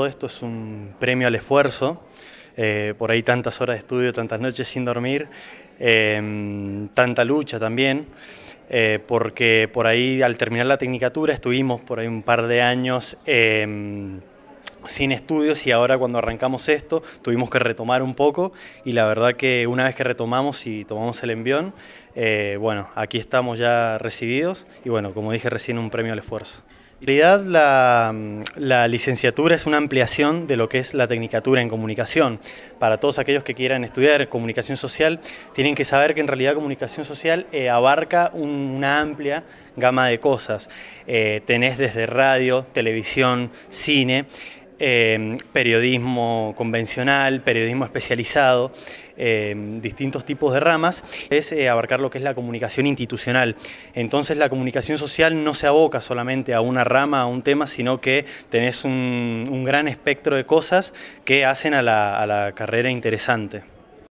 Todo esto es un premio al esfuerzo, eh, por ahí tantas horas de estudio, tantas noches sin dormir, eh, tanta lucha también, eh, porque por ahí al terminar la tecnicatura estuvimos por ahí un par de años sin estudios y ahora cuando arrancamos esto tuvimos que retomar un poco y la verdad que una vez que retomamos y tomamos el envión, bueno, aquí estamos ya recibidos y bueno, como dije recién, un premio al esfuerzo. En realidad la, licenciatura es una ampliación de lo que es la tecnicatura en comunicación. Para todos aquellos que quieran estudiar comunicación social, tienen que saber que en realidad comunicación social eh, abarca una amplia gama de cosas. Eh, tenés desde radio, televisión, cine. Eh, periodismo convencional, periodismo especializado, distintos tipos de ramas, es abarcar lo que es la comunicación institucional. Entonces la comunicación social no se aboca solamente a una rama, a un tema, sino que tenés un, gran espectro de cosas que hacen a la carrera interesante.